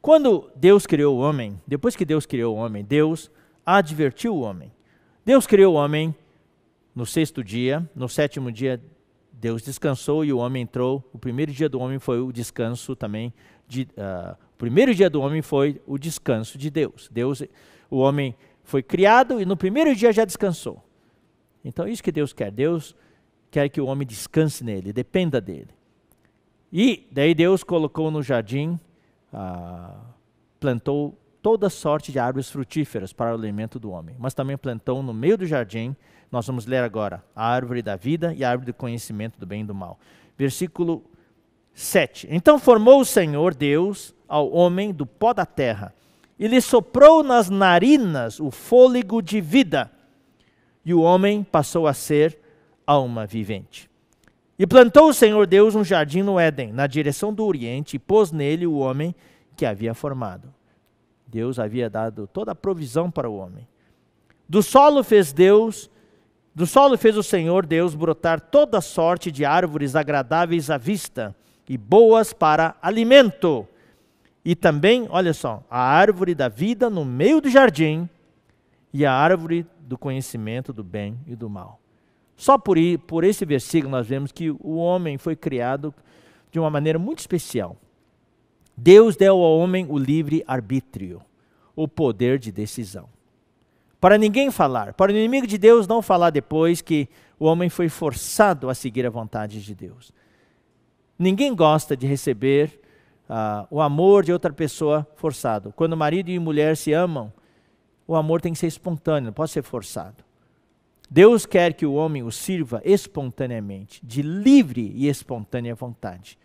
Quando Deus criou o homem, depois que Deus criou o homem, Deus advertiu o homem. Deus criou o homem no sexto dia, no sétimo dia Deus descansou e o homem entrou. O primeiro dia do homem foi o descanso também. De, uh, o primeiro dia do homem foi o descanso de Deus. Deus, o homem foi criado e no primeiro dia já descansou. Então isso que Deus quer. Deus quer que o homem descanse nele, dependa dele. E daí Deus colocou no jardim ah, plantou toda sorte de árvores frutíferas para o alimento do homem, mas também plantou no meio do jardim, nós vamos ler agora, a árvore da vida e a árvore do conhecimento do bem e do mal. Versículo 7. Então formou o Senhor Deus ao homem do pó da terra, e lhe soprou nas narinas o fôlego de vida, e o homem passou a ser alma vivente. E plantou o Senhor Deus um jardim no Éden, na direção do Oriente, e pôs nele o homem que havia formado. Deus havia dado toda a provisão para o homem. Do solo fez Deus, do solo fez o Senhor Deus brotar toda sorte de árvores agradáveis à vista e boas para alimento. E também, olha só, a árvore da vida no meio do jardim e a árvore do conhecimento do bem e do mal. Só por, por esse versículo nós vemos que o homem foi criado de uma maneira muito especial. Deus deu ao homem o livre arbítrio, o poder de decisão. Para ninguém falar, para o inimigo de Deus não falar depois que o homem foi forçado a seguir a vontade de Deus. Ninguém gosta de receber uh, o amor de outra pessoa forçado. Quando marido e mulher se amam, o amor tem que ser espontâneo, não pode ser forçado. Deus quer que o homem o sirva espontaneamente, de livre e espontânea vontade.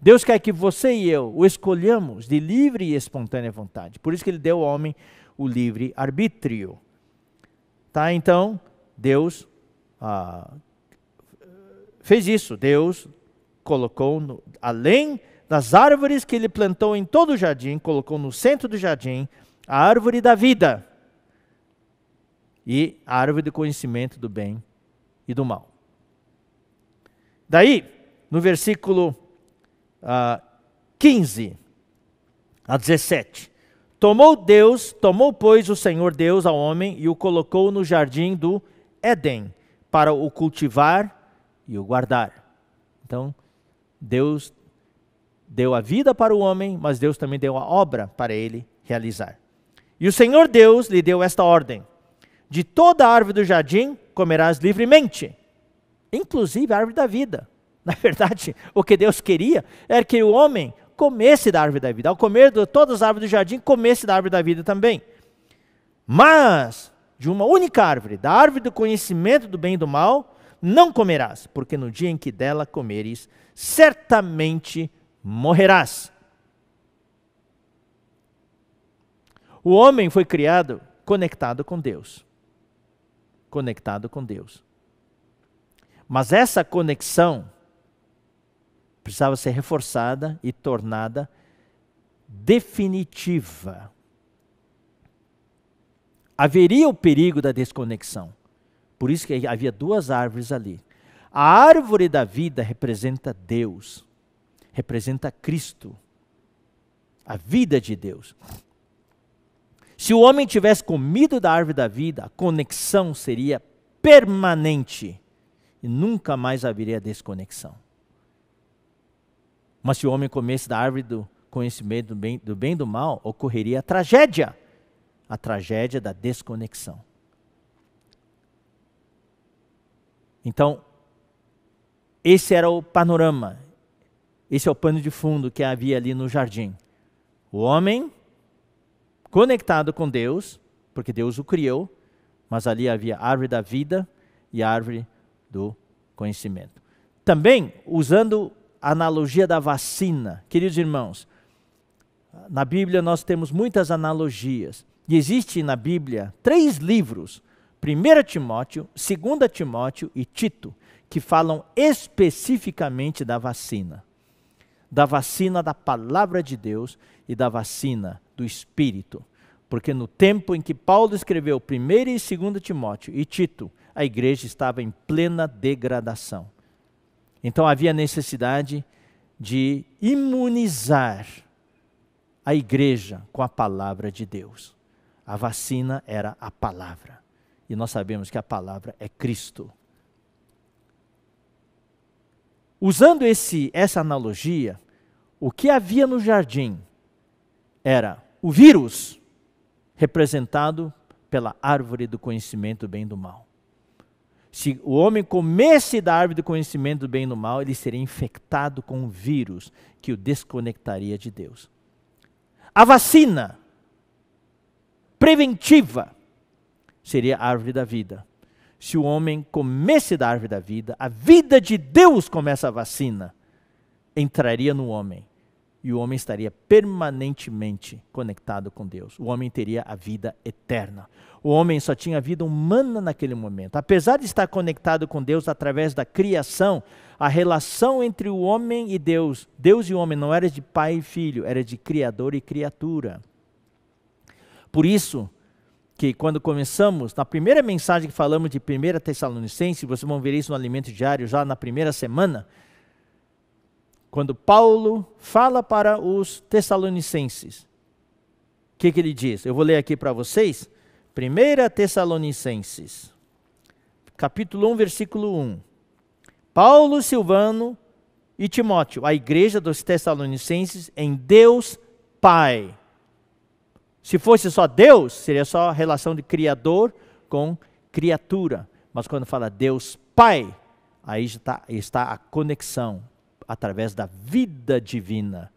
Deus quer que você e eu o escolhamos de livre e espontânea vontade. Por isso que ele deu ao homem o livre arbítrio. Tá? Então, Deus ah, fez isso. Deus colocou, no, além das árvores que ele plantou em todo o jardim, colocou no centro do jardim a árvore da vida e a árvore do conhecimento do bem e do mal. Daí, no versículo uh, ah, 15 a 17: Tomou Deus, tomou, pois, o Senhor Deus ao homem e o colocou no jardim do Éden para o cultivar e o guardar. Então, Deus deu a vida para o homem, mas Deus também deu a obra para ele realizar. E o Senhor Deus lhe deu esta ordem: de toda a árvore do jardim comerás livremente, inclusive a árvore da vida. Na verdade, o que Deus queria era é que o homem comesse da árvore da vida. Ao comer de todas as árvores do jardim, comesse da árvore da vida também. Mas de uma única árvore, da árvore do conhecimento do bem e do mal, não comerás, porque no dia em que dela comeres, certamente morrerás. O homem foi criado conectado com Deus conectado com Deus. Mas essa conexão precisava ser reforçada e tornada definitiva. Haveria o perigo da desconexão. Por isso que havia duas árvores ali. A árvore da vida representa Deus, representa Cristo, a vida de Deus. Se o homem tivesse comido da árvore da vida, a conexão seria permanente e nunca mais haveria desconexão. Mas se o homem comesse da árvore do conhecimento do bem, do bem e do mal, ocorreria a tragédia a tragédia da desconexão. Então, esse era o panorama, esse é o pano de fundo que havia ali no jardim. O homem conectado com Deus, porque Deus o criou, mas ali havia a árvore da vida e a árvore do conhecimento. Também, usando a analogia da vacina, queridos irmãos, na Bíblia nós temos muitas analogias. E existe na Bíblia três livros, 1 Timóteo, 2 Timóteo e Tito, que falam especificamente da vacina da vacina da palavra de Deus e da vacina do Espírito. Porque no tempo em que Paulo escreveu 1 e 2 Timóteo e Tito, a igreja estava em plena degradação. Então havia necessidade de imunizar a igreja com a palavra de Deus. A vacina era a palavra. E nós sabemos que a palavra é Cristo. Usando esse, essa analogia, o que havia no jardim era o vírus, representado pela árvore do conhecimento do bem e do mal. Se o homem comesse da árvore do conhecimento do bem e do mal, ele seria infectado com um vírus que o desconectaria de Deus. A vacina preventiva seria a árvore da vida. Se o homem comesse da árvore da vida, a vida de Deus começa a vacina entraria no homem e o homem estaria permanentemente conectado com Deus. O homem teria a vida eterna. O homem só tinha a vida humana naquele momento. Apesar de estar conectado com Deus através da criação, a relação entre o homem e Deus, Deus e o homem, não era de pai e filho, era de criador e criatura. Por isso, que quando começamos, na primeira mensagem que falamos de 1 Tessalonicenses, vocês vão ver isso no Alimento Diário já na primeira semana, quando Paulo fala para os Tessalonicenses, o que, que, ele diz? Eu vou ler aqui para vocês. 1 Tessalonicenses, capítulo 1, versículo 1. Paulo, Silvano e Timóteo, a igreja dos Tessalonicenses em Deus Pai. Se fosse só Deus, seria só a relação de Criador com criatura. Mas quando fala Deus Pai, aí tá, está a conexão através da vida divina.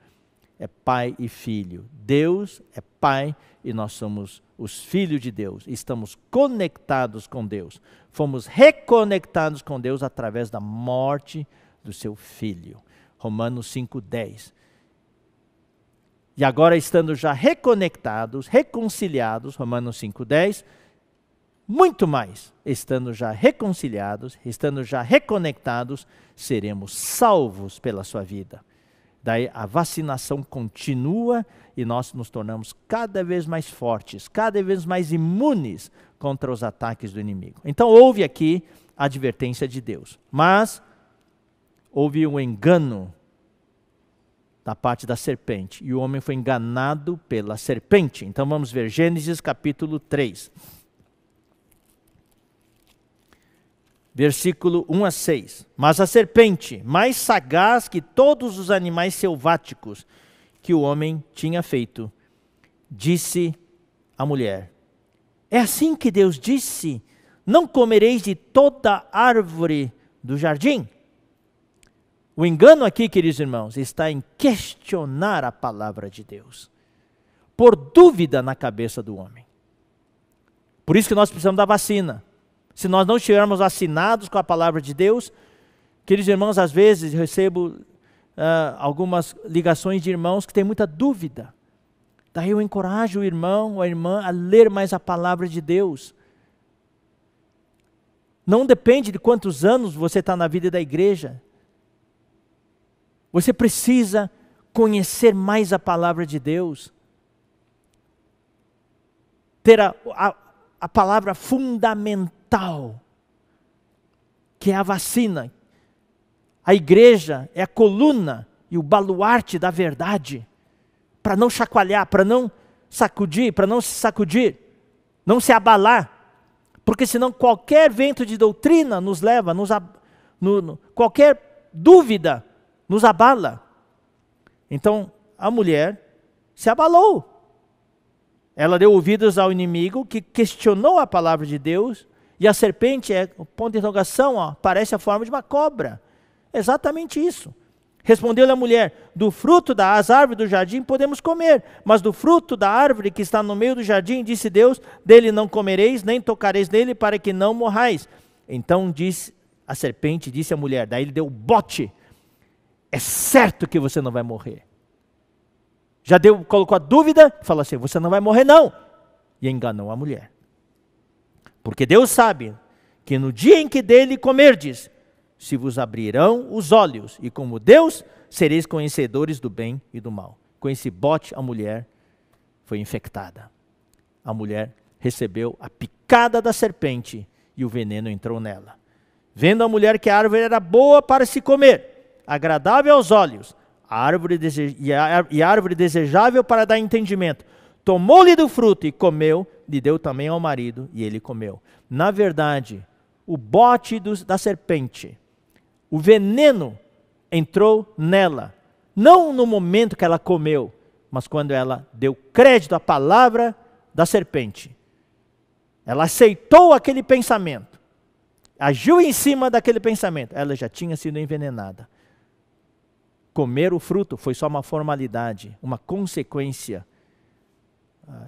É pai e filho. Deus é pai e nós somos os filhos de Deus. Estamos conectados com Deus. Fomos reconectados com Deus através da morte do seu filho. Romanos 5:10. E agora estando já reconectados, reconciliados, Romanos 5:10, muito mais, estando já reconciliados, estando já reconectados, seremos salvos pela sua vida. Daí a vacinação continua e nós nos tornamos cada vez mais fortes, cada vez mais imunes contra os ataques do inimigo. Então houve aqui a advertência de Deus, mas houve um engano da parte da serpente e o homem foi enganado pela serpente. Então vamos ver Gênesis capítulo 3. versículo 1 a 6. Mas a serpente, mais sagaz que todos os animais selváticos que o homem tinha feito, disse à mulher: É assim que Deus disse: Não comereis de toda árvore do jardim. O engano aqui, queridos irmãos, está em questionar a palavra de Deus, por dúvida na cabeça do homem. Por isso que nós precisamos da vacina se nós não estivermos assinados com a palavra de Deus, queridos irmãos, às vezes recebo uh, algumas ligações de irmãos que têm muita dúvida. Daí eu encorajo o irmão ou a irmã a ler mais a palavra de Deus. Não depende de quantos anos você está na vida da igreja. Você precisa conhecer mais a palavra de Deus. Ter a, a, a palavra fundamental que é a vacina. A igreja é a coluna e o baluarte da verdade, para não chacoalhar, para não sacudir, para não se sacudir, não se abalar, porque senão qualquer vento de doutrina nos leva, nos no, no, qualquer dúvida nos abala. Então a mulher se abalou. Ela deu ouvidos ao inimigo que questionou a palavra de Deus e a serpente é o ponto de interrogação, ó, parece a forma de uma cobra. Exatamente isso. Respondeu-lhe a mulher: Do fruto das árvores do jardim podemos comer, mas do fruto da árvore que está no meio do jardim, disse Deus: Dele não comereis, nem tocareis nele, para que não morrais. Então disse a serpente, disse à mulher, daí ele deu o bote. É certo que você não vai morrer. Já deu, colocou a dúvida, falou assim: Você não vai morrer, não. E enganou a mulher. Porque Deus sabe que no dia em que dele comerdes, se vos abrirão os olhos, e como Deus, sereis conhecedores do bem e do mal. Com esse bote, a mulher foi infectada. A mulher recebeu a picada da serpente e o veneno entrou nela. Vendo a mulher que a árvore era boa para se comer, agradável aos olhos, a árvore e, a, árvore desejável para dar entendimento, tomou-lhe do fruto e comeu lhe deu também ao marido, e ele comeu. Na verdade, o bote da serpente, o veneno entrou nela, não no momento que ela comeu, mas quando ela deu crédito à palavra da serpente. Ela aceitou aquele pensamento, agiu em cima daquele pensamento, ela já tinha sido envenenada. Comer o fruto foi só uma formalidade, uma consequência ah,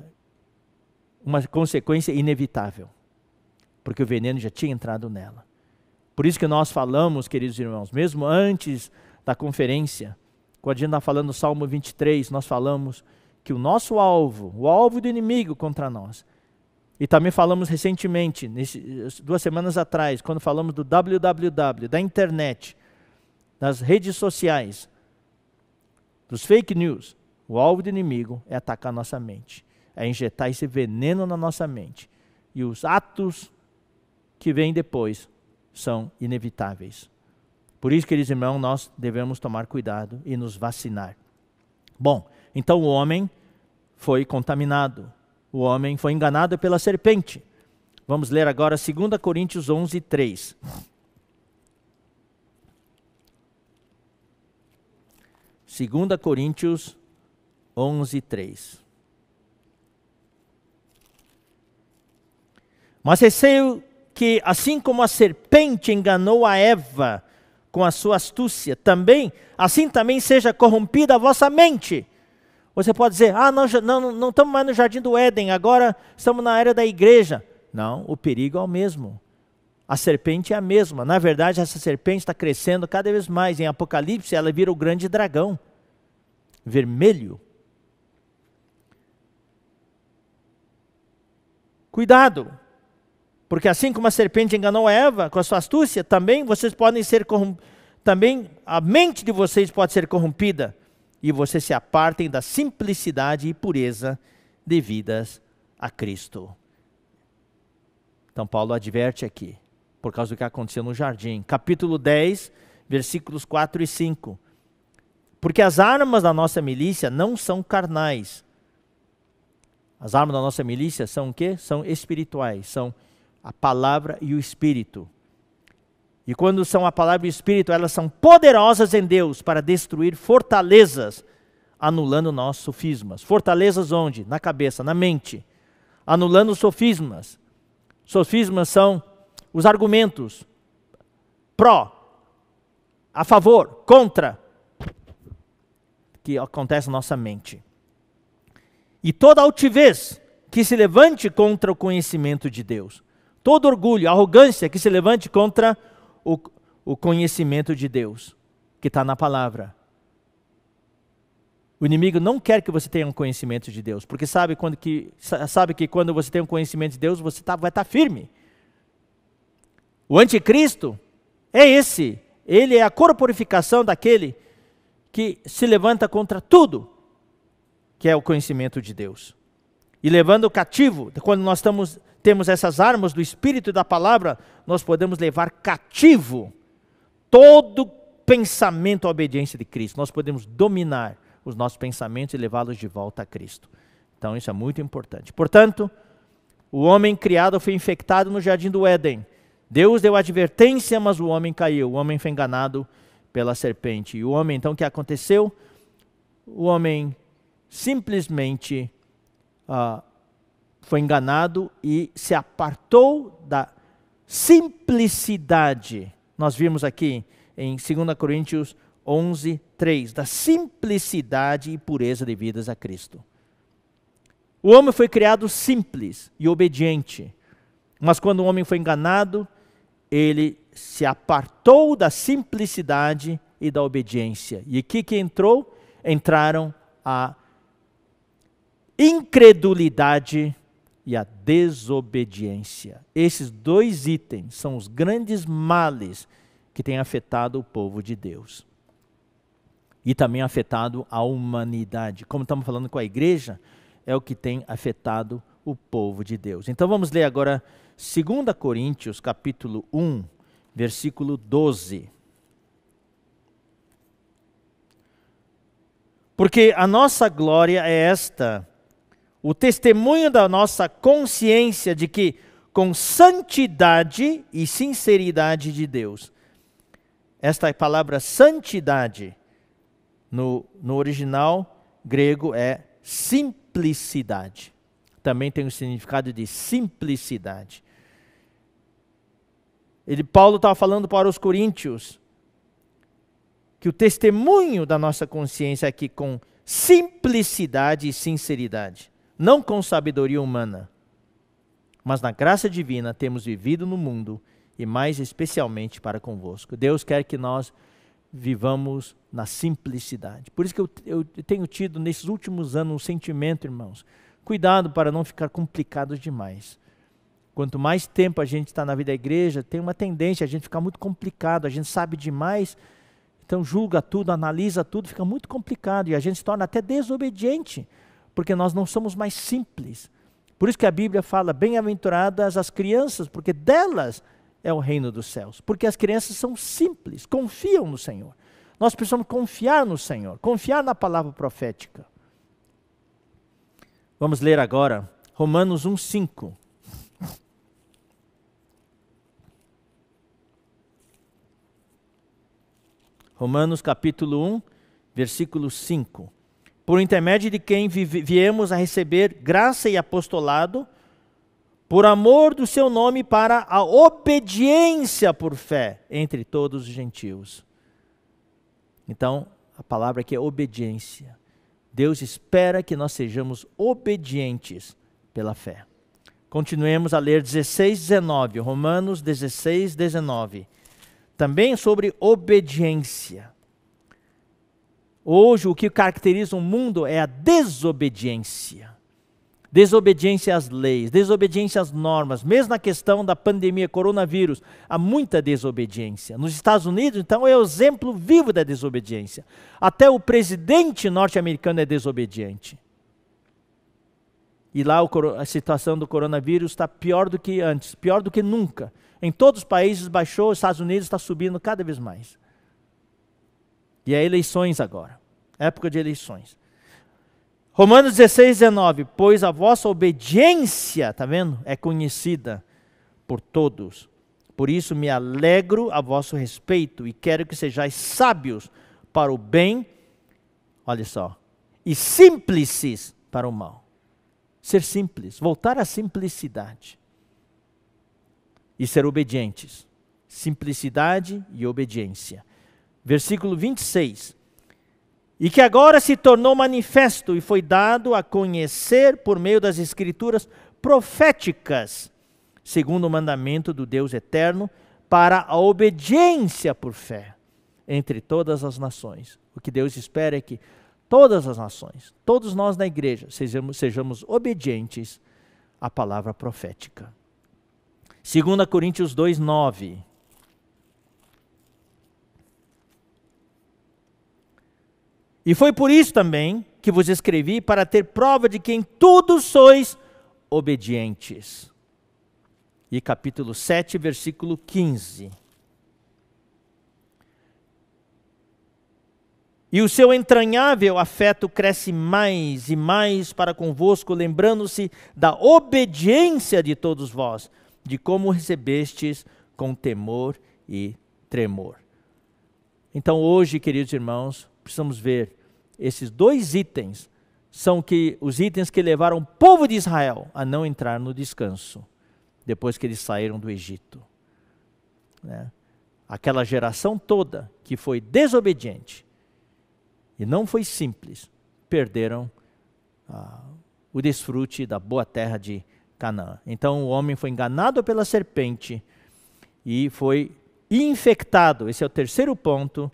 uma consequência inevitável, porque o veneno já tinha entrado nela. Por isso que nós falamos, queridos irmãos, mesmo antes da conferência, quando a gente está falando do Salmo 23, nós falamos que o nosso alvo, o alvo do inimigo contra nós, e também falamos recentemente, duas semanas atrás, quando falamos do www, da internet, das redes sociais, dos fake news, o alvo do inimigo é atacar nossa mente é injetar esse veneno na nossa mente. E os atos que vêm depois são inevitáveis. Por isso, queridos irmãos, nós devemos tomar cuidado e nos vacinar. Bom, então o homem foi contaminado. O homem foi enganado pela serpente. Vamos ler agora 2 Coríntios 11, 3. Segunda Coríntios 11, 3. Mas receio que, assim como a serpente enganou a Eva com a sua astúcia, também, assim também seja corrompida a vossa mente. Você pode dizer, ah, não, não, não estamos mais no jardim do Éden, agora estamos na era da igreja. Não, o perigo é o mesmo. A serpente é a mesma. Na verdade, essa serpente está crescendo cada vez mais. Em Apocalipse, ela vira o grande dragão vermelho. Cuidado! Porque assim como a serpente enganou Eva com a sua astúcia, também vocês podem ser também a mente de vocês pode ser corrompida e vocês se apartem da simplicidade e pureza devidas a Cristo. Então Paulo adverte aqui, por causa do que aconteceu no jardim, capítulo 10, versículos 4 e 5. Porque as armas da nossa milícia não são carnais. As armas da nossa milícia são o quê? São espirituais, são espirituais a palavra e o espírito. E quando são a palavra e o espírito, elas são poderosas em Deus para destruir fortalezas, anulando nossos sofismas. Fortalezas onde? Na cabeça, na mente. Anulando sofismas. Sofismas são os argumentos pró, a favor, contra, que acontece na nossa mente. E toda altivez que se levante contra o conhecimento de Deus todo orgulho, arrogância que se levante contra o, o conhecimento de Deus, que está na palavra. O inimigo não quer que você tenha um conhecimento de Deus, porque sabe, quando que, sabe que quando você tem um conhecimento de Deus, você tá, vai estar tá firme. O anticristo é esse. Ele é a corporificação daquele que se levanta contra tudo que é o conhecimento de Deus e levando cativo, quando nós estamos, temos essas armas do Espírito e da palavra, nós podemos levar cativo todo pensamento à obediência de Cristo. Nós podemos dominar os nossos pensamentos e levá-los de volta a Cristo. Então isso é muito importante. Portanto, o homem criado foi infectado no jardim do Éden. Deus deu advertência, mas o homem caiu. O homem foi enganado pela serpente. E o homem, então, o que aconteceu? O homem simplesmente ah, foi enganado e se apartou da simplicidade. Nós vimos aqui em 2 Coríntios 11, 3, da simplicidade e pureza devidas a Cristo. O homem foi criado simples e obediente, mas quando o homem foi enganado, ele se apartou da simplicidade e da obediência. E aqui que entrou? Entraram a incredulidade e a desobediência. Esses dois itens são os grandes males que têm afetado o povo de Deus. E também afetado a humanidade. Como estamos falando com a igreja, é o que tem afetado o povo de Deus. Então vamos ler agora 2 Coríntios, capítulo 1, versículo 12. Porque a nossa glória é esta, o testemunho da nossa consciência de que, com santidade e sinceridade de Deus, esta palavra santidade, no, no original grego, é simplicidade. Também tem o significado de simplicidade. Ele, Paulo estava falando para os coríntios que o testemunho da nossa consciência é que com simplicidade e sinceridade não com sabedoria humana, mas na graça divina temos vivido no mundo e mais especialmente para convosco. Deus quer que nós vivamos na simplicidade. Por isso que eu, eu tenho tido nesses últimos anos um sentimento, irmãos, cuidado para não ficar complicado demais. Quanto mais tempo a gente está na vida da igreja, tem uma tendência a gente ficar muito complicado, a gente sabe demais, então julga tudo, analisa tudo, fica muito complicado e a gente se torna até desobediente porque nós não somos mais simples. Por isso que a Bíblia fala: bem-aventuradas as crianças, porque delas é o reino dos céus. Porque as crianças são simples, confiam no Senhor. Nós precisamos confiar no Senhor, confiar na palavra profética. Vamos ler agora Romanos 5. Romanos capítulo 1, versículo 5 por intermédio de quem viemos a receber graça e apostolado, por amor do seu nome, para a obediência por fé entre todos os gentios. Então, a palavra aqui é obediência. Deus espera que nós sejamos obedientes pela fé. Continuemos a ler 16, 19, Romanos 16, 19. Também sobre obediência. Hoje, o que caracteriza o mundo é a desobediência. Desobediência às leis, desobediência às normas, mesmo na questão da pandemia coronavírus, há muita desobediência. Nos Estados Unidos, então, é o exemplo vivo da desobediência. Até o presidente norte-americano é desobediente. E lá a situação do coronavírus está pior do que antes, pior do que nunca. Em todos os países baixou, os Estados Unidos está subindo cada vez mais. E há eleições agora época de eleições. Romanos 16, 19. Pois a vossa obediência, está vendo? É conhecida por todos. Por isso me alegro a vosso respeito e quero que sejais sábios para o bem, olha só, e simples para o mal. Ser simples, voltar à simplicidade e ser obedientes. Simplicidade e obediência. Versículo 26 e que agora se tornou manifesto e foi dado a conhecer por meio das escrituras proféticas, segundo o mandamento do Deus eterno, para a obediência por fé entre todas as nações. O que Deus espera é que todas as nações, todos nós na igreja, sejamos, sejamos obedientes à palavra profética. 2 Coríntios 2, 9. E foi por isso também que vos escrevi, para ter prova de que em tudo sois obedientes. E capítulo 7, versículo 15. E o seu entranhável afeto cresce mais e mais para convosco, lembrando-se da obediência de todos vós, de como recebestes com temor e tremor. Então, hoje, queridos irmãos, precisamos ver esses dois itens são que, os itens que levaram o povo de Israel a não entrar no descanso, depois que eles saíram do Egito. Né? Aquela geração toda que foi desobediente e não foi simples, perderam ah, o desfrute da boa terra de Canaã. Então o homem foi enganado pela serpente e foi infectado. Esse é o terceiro ponto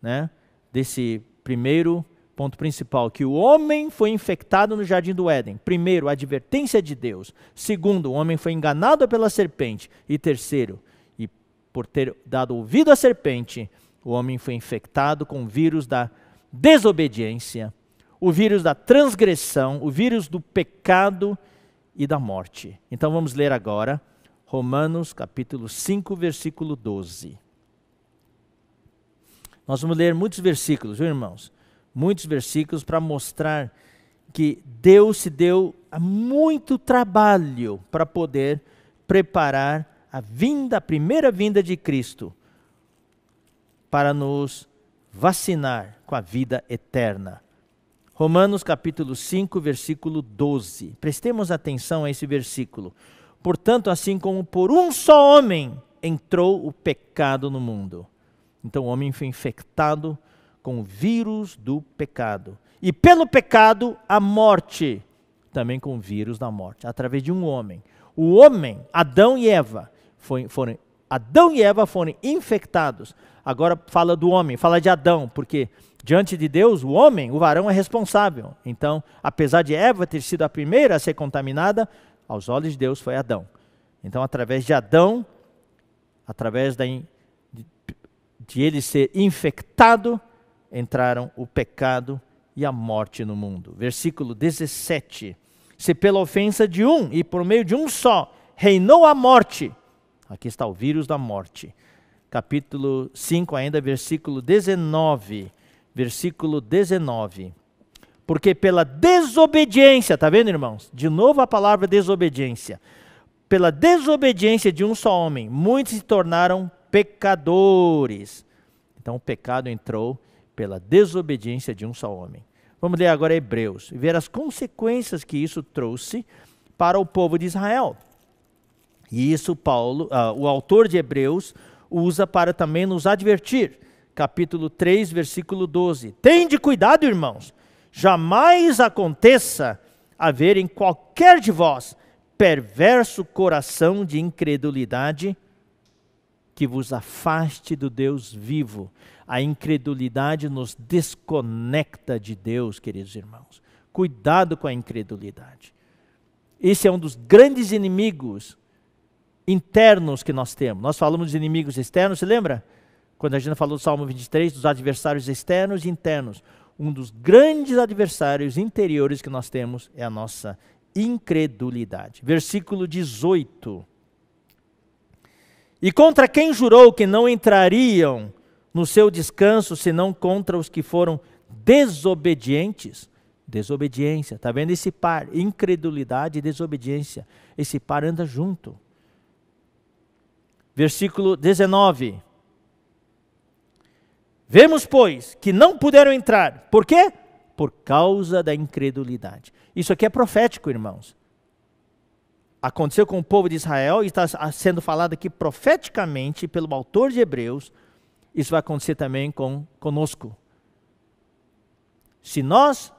né, desse primeiro Ponto principal: que o homem foi infectado no jardim do Éden. Primeiro, a advertência de Deus. Segundo, o homem foi enganado pela serpente. E terceiro, e por ter dado ouvido à serpente, o homem foi infectado com o vírus da desobediência, o vírus da transgressão, o vírus do pecado e da morte. Então vamos ler agora Romanos capítulo 5, versículo 12. Nós vamos ler muitos versículos, viu, irmãos? muitos versículos para mostrar que Deus se deu a muito trabalho para poder preparar a vinda, a primeira vinda de Cristo, para nos vacinar com a vida eterna. Romanos capítulo 5, versículo 12. Prestemos atenção a esse versículo. Portanto, assim como por um só homem entrou o pecado no mundo. Então o homem foi infectado com o vírus do pecado. E pelo pecado, a morte, também com o vírus da morte, através de um homem. O homem, Adão e Eva, foi, foram, Adão e Eva foram infectados. Agora fala do homem, fala de Adão, porque diante de Deus, o homem, o varão, é responsável. Então, apesar de Eva ter sido a primeira a ser contaminada, aos olhos de Deus foi Adão. Então, através de Adão, através da, de, de ele ser infectado, entraram o pecado e a morte no mundo. Versículo 17. Se pela ofensa de um e por meio de um só reinou a morte, aqui está o vírus da morte. Capítulo 5, ainda, versículo 19. Versículo 19. Porque pela desobediência, está vendo, irmãos? De novo a palavra desobediência. Pela desobediência de um só homem, muitos se tornaram pecadores. Então o pecado entrou pela desobediência de um só homem. Vamos ler agora Hebreus e ver as consequências que isso trouxe para o povo de Israel. E isso Paulo, uh, o autor de Hebreus, usa para também nos advertir. Capítulo 3, versículo 12. Tende cuidado, irmãos, jamais aconteça haver em qualquer de vós perverso coração de incredulidade que vos afaste do Deus vivo. A incredulidade nos desconecta de Deus, queridos irmãos. Cuidado com a incredulidade. Esse é um dos grandes inimigos internos que nós temos. Nós falamos de inimigos externos, se lembra? Quando a gente falou do Salmo 23, dos adversários externos e internos. Um dos grandes adversários interiores que nós temos é a nossa incredulidade. Versículo 18. E contra quem jurou que não entrariam no seu descanso, senão contra os que foram desobedientes. Desobediência, está vendo esse par? Incredulidade e desobediência. Esse par anda junto. Versículo 19. Vemos, pois, que não puderam entrar. Por quê? Por causa da incredulidade. Isso aqui é profético, irmãos. Aconteceu com o povo de Israel e está sendo falado aqui profeticamente pelo autor de Hebreus isso vai acontecer também com, conosco. Se nós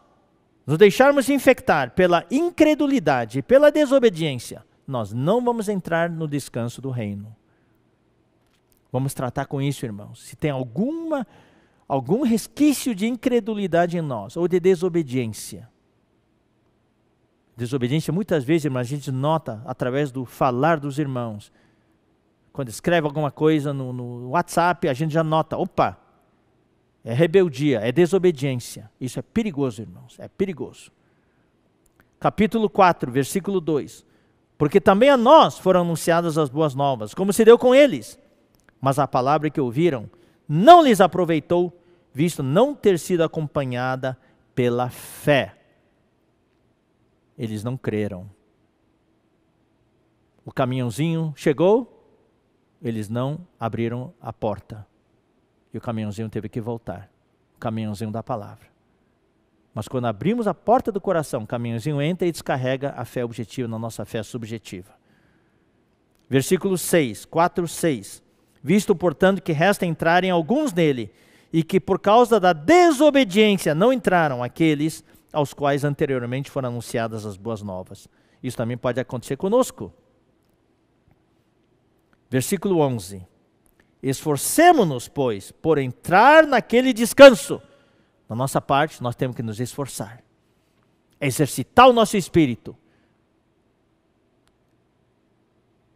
nos deixarmos infectar pela incredulidade, pela desobediência, nós não vamos entrar no descanso do reino. Vamos tratar com isso, irmãos. Se tem alguma algum resquício de incredulidade em nós ou de desobediência. Desobediência muitas vezes, irmãos, a gente nota através do falar dos irmãos. Quando escreve alguma coisa no, no WhatsApp, a gente já nota: opa, é rebeldia, é desobediência. Isso é perigoso, irmãos, é perigoso. Capítulo 4, versículo 2: Porque também a nós foram anunciadas as boas novas, como se deu com eles. Mas a palavra que ouviram não lhes aproveitou, visto não ter sido acompanhada pela fé. Eles não creram. O caminhãozinho chegou, eles não abriram a porta. E o caminhãozinho teve que voltar o caminhãozinho da palavra. Mas quando abrimos a porta do coração, o caminhãozinho entra e descarrega a fé objetiva na nossa fé subjetiva. Versículo 6, 4, 6. Visto, portanto, que resta entrarem alguns nele, e que por causa da desobediência não entraram aqueles aos quais anteriormente foram anunciadas as boas novas. Isso também pode acontecer conosco. Versículo 11: Esforcemos-nos, pois, por entrar naquele descanso. Na nossa parte, nós temos que nos esforçar, exercitar o nosso espírito,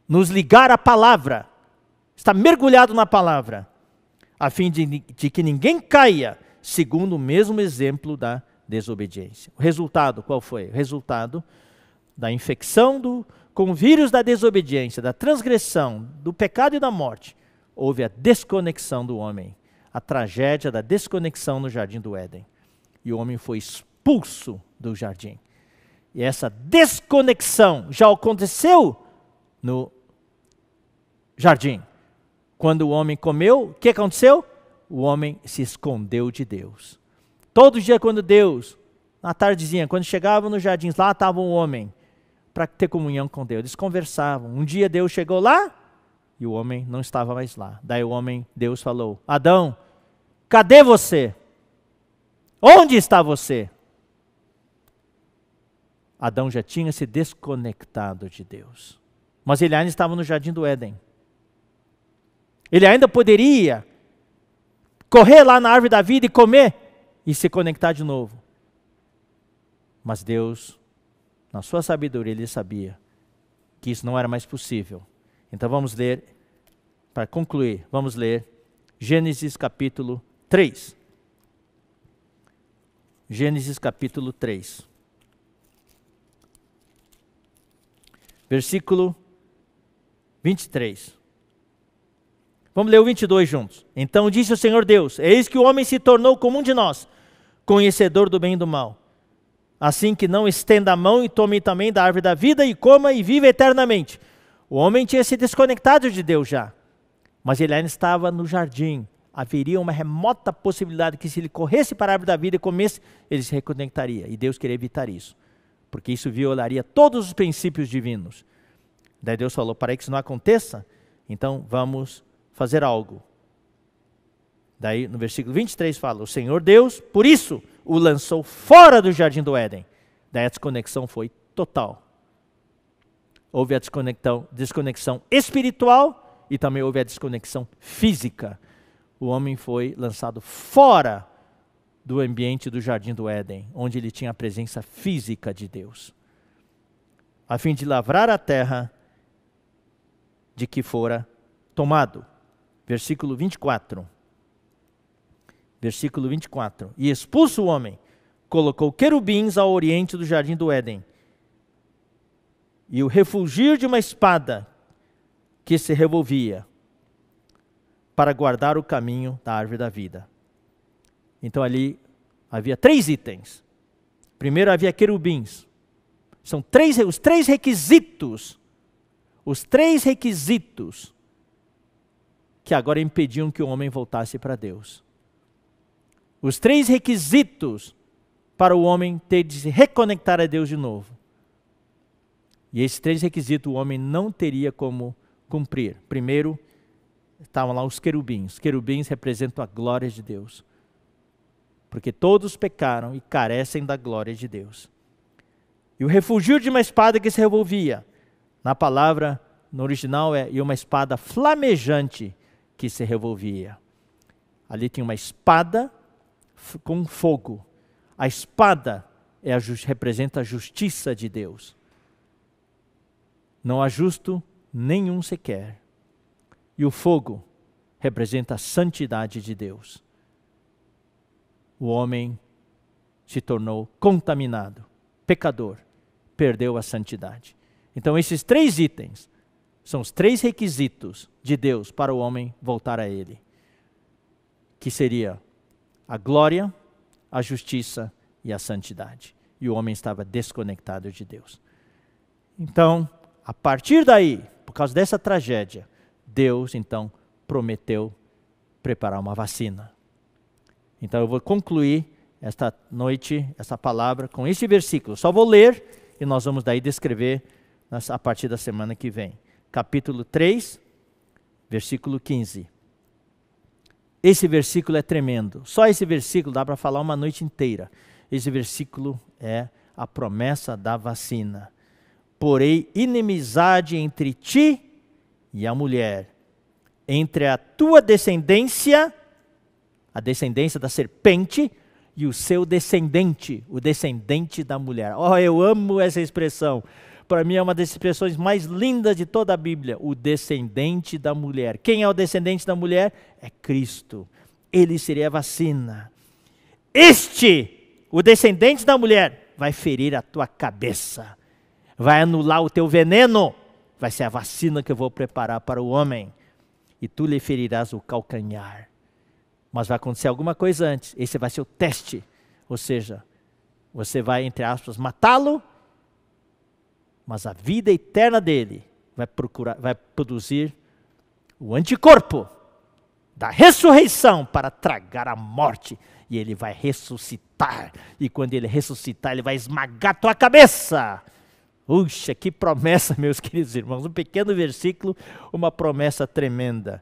nos ligar à palavra, estar mergulhado na palavra, a fim de, de que ninguém caia, segundo o mesmo exemplo da desobediência. O resultado, qual foi? O resultado da infecção do com o vírus da desobediência, da transgressão, do pecado e da morte, houve a desconexão do homem, a tragédia da desconexão no jardim do Éden. E o homem foi expulso do jardim. E essa desconexão já aconteceu no jardim. Quando o homem comeu, o que aconteceu? O homem se escondeu de Deus. Todo dia, quando Deus, na tardezinha, quando chegavam nos jardins, lá estava um homem para ter comunhão com Deus. Eles conversavam. Um dia Deus chegou lá e o homem não estava mais lá. Daí o homem, Deus falou: Adão, cadê você? Onde está você? Adão já tinha se desconectado de Deus. Mas ele ainda estava no jardim do Éden. Ele ainda poderia correr lá na árvore da vida e comer e se conectar de novo. Mas Deus na sua sabedoria, ele sabia que isso não era mais possível. Então vamos ler, para concluir, vamos ler Gênesis capítulo 3. Gênesis capítulo 3. Versículo 23. Vamos ler o 22 juntos. Então disse o Senhor Deus: Eis que o homem se tornou como um de nós, conhecedor do bem e do mal assim que não estenda a mão e tome também da árvore da vida e coma e viva eternamente. O homem tinha se desconectado de Deus já, mas ele ainda estava no jardim. Haveria uma remota possibilidade que, se ele corresse para a árvore da vida e comesse, ele se reconectaria. E Deus queria evitar isso, porque isso violaria todos os princípios divinos. Daí Deus falou: para que isso não aconteça, então vamos fazer algo. Daí no versículo 23 fala: O Senhor Deus, por isso, o lançou fora do jardim do Éden. Daí a desconexão foi total. Houve a desconexão, desconexão espiritual e também houve a desconexão física. O homem foi lançado fora do ambiente do jardim do Éden, onde ele tinha a presença física de Deus, a fim de lavrar a terra de que fora tomado. Versículo 24. Versículo 24. E expulso o homem, colocou querubins ao oriente do jardim do Éden. E o refugio de uma espada que se revolvia para guardar o caminho da árvore da vida. Então ali havia três itens. Primeiro havia querubins. São três os três requisitos. Os três requisitos que agora impediam que o homem voltasse para Deus. Os três requisitos para o homem ter de se reconectar a Deus de novo. E esses três requisitos o homem não teria como cumprir. Primeiro, estavam lá os querubins. Os querubins representam a glória de Deus. Porque todos pecaram e carecem da glória de Deus. E o refugio de uma espada que se revolvia. Na palavra, no original, é e uma espada flamejante que se revolvia. Ali tinha uma espada com fogo. A espada é a representa a justiça de Deus. Não há justo nenhum sequer. E o fogo representa a santidade de Deus. O homem se tornou contaminado, pecador, perdeu a santidade. Então, esses três itens são os três requisitos de Deus para o homem voltar a Ele: que seria a glória, a justiça e a santidade. E o homem estava desconectado de Deus. Então, a partir daí, por causa dessa tragédia, Deus então prometeu preparar uma vacina. Então eu vou concluir esta noite, essa palavra, com este versículo. Só vou ler e nós vamos daí descrever a partir da semana que vem. Capítulo 3, versículo 15. Esse versículo é tremendo. Só esse versículo dá para falar uma noite inteira. Esse versículo é a promessa da vacina. Porém, inimizade entre ti e a mulher, entre a tua descendência, a descendência da serpente, e o seu descendente, o descendente da mulher. Oh, eu amo essa expressão para mim é uma das expressões mais lindas de toda a Bíblia, o descendente da mulher. Quem é o descendente da mulher? É Cristo. Ele seria a vacina. Este, o descendente da mulher, vai ferir a tua cabeça, vai anular o teu veneno, vai ser a vacina que eu vou preparar para o homem. E tu lhe ferirás o calcanhar. Mas vai acontecer alguma coisa antes. Esse vai ser o teste. Ou seja, você vai, entre aspas, matá-lo mas a vida eterna dele vai procurar, vai produzir o anticorpo da ressurreição para tragar a morte e ele vai ressuscitar. E quando ele ressuscitar, ele vai esmagar tua cabeça. Puxa, que promessa, meus queridos irmãos. Um pequeno versículo, uma promessa tremenda.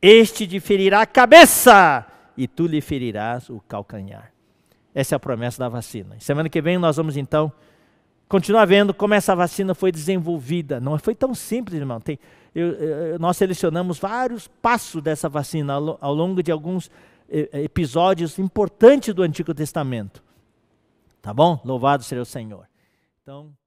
Este te ferirá a cabeça e tu lhe ferirás o calcanhar. Essa é a promessa da vacina. Semana que vem nós vamos então Continua vendo como essa vacina foi desenvolvida. Não foi tão simples, irmão. Tem, eu, eu, nós selecionamos vários passos dessa vacina ao, ao longo de alguns episódios importantes do Antigo Testamento. Tá bom? Louvado seja o Senhor. Então.